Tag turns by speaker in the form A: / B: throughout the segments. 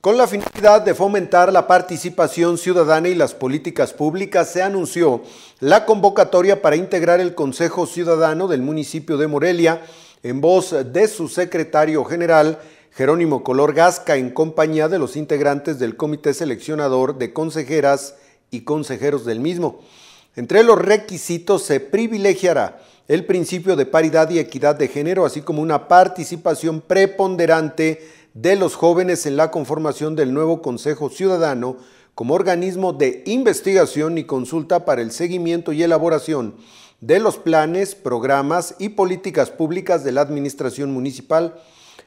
A: Con la finalidad de fomentar la participación ciudadana y las políticas públicas, se anunció la convocatoria para integrar el Consejo Ciudadano del municipio de Morelia en voz de su secretario general, Jerónimo Color Gasca, en compañía de los integrantes del Comité Seleccionador de Consejeras y Consejeros del mismo. Entre los requisitos se privilegiará el principio de paridad y equidad de género, así como una participación preponderante de los jóvenes en la conformación del nuevo Consejo Ciudadano como organismo de investigación y consulta para el seguimiento y elaboración de los planes, programas y políticas públicas de la Administración Municipal.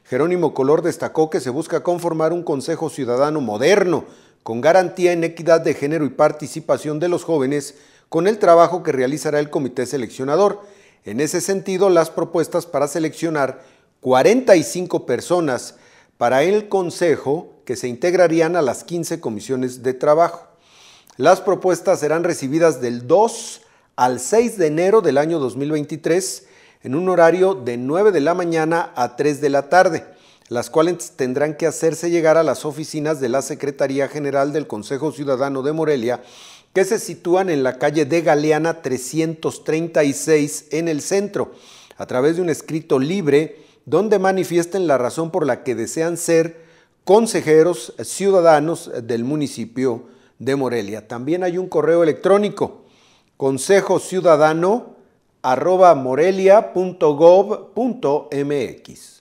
A: Jerónimo Color destacó que se busca conformar un Consejo Ciudadano moderno, con garantía en equidad de género y participación de los jóvenes, con el trabajo que realizará el comité seleccionador. En ese sentido, las propuestas para seleccionar 45 personas para el Consejo que se integrarían a las 15 comisiones de trabajo. Las propuestas serán recibidas del 2 al 6 de enero del año 2023 en un horario de 9 de la mañana a 3 de la tarde, las cuales tendrán que hacerse llegar a las oficinas de la Secretaría General del Consejo Ciudadano de Morelia, que se sitúan en la calle de Galeana 336 en el centro. A través de un escrito libre, donde manifiesten la razón por la que desean ser consejeros ciudadanos del municipio de Morelia. También hay un correo electrónico, consejo ciudadano morelia.gov.mx.